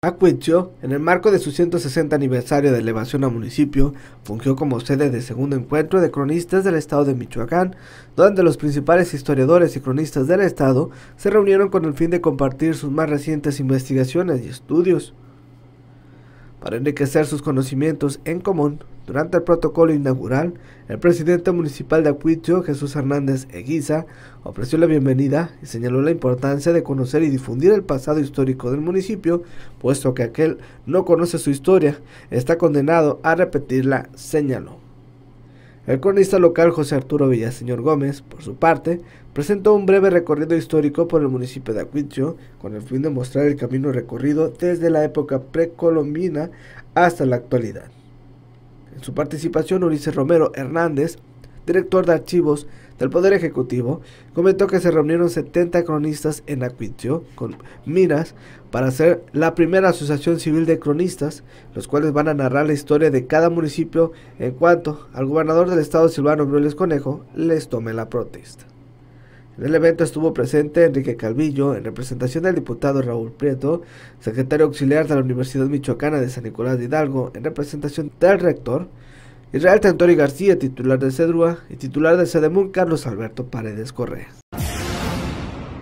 Acuicho, en el marco de su 160 aniversario de elevación a municipio, fungió como sede de segundo encuentro de cronistas del estado de Michoacán, donde los principales historiadores y cronistas del estado se reunieron con el fin de compartir sus más recientes investigaciones y estudios. Para enriquecer sus conocimientos en común, durante el protocolo inaugural, el presidente municipal de Acuitio, Jesús Hernández Eguiza, ofreció la bienvenida y señaló la importancia de conocer y difundir el pasado histórico del municipio, puesto que aquel no conoce su historia, está condenado a repetirla, señaló. El cronista local José Arturo Villaseñor Gómez, por su parte, presentó un breve recorrido histórico por el municipio de Acuitio, con el fin de mostrar el camino recorrido desde la época precolombina hasta la actualidad. En su participación, Ulises Romero Hernández, director de archivos del Poder Ejecutivo, comentó que se reunieron 70 cronistas en Acuitio, con Minas, para hacer la primera asociación civil de cronistas, los cuales van a narrar la historia de cada municipio en cuanto al gobernador del estado Silvano Brueles Conejo les tome la protesta. En el evento estuvo presente Enrique Calvillo, en representación del diputado Raúl Prieto, secretario auxiliar de la Universidad Michoacana de San Nicolás de Hidalgo, en representación del rector, Israel Tantori García, titular de CEDRUA, y titular de CEDEMUN, Carlos Alberto Paredes Correa.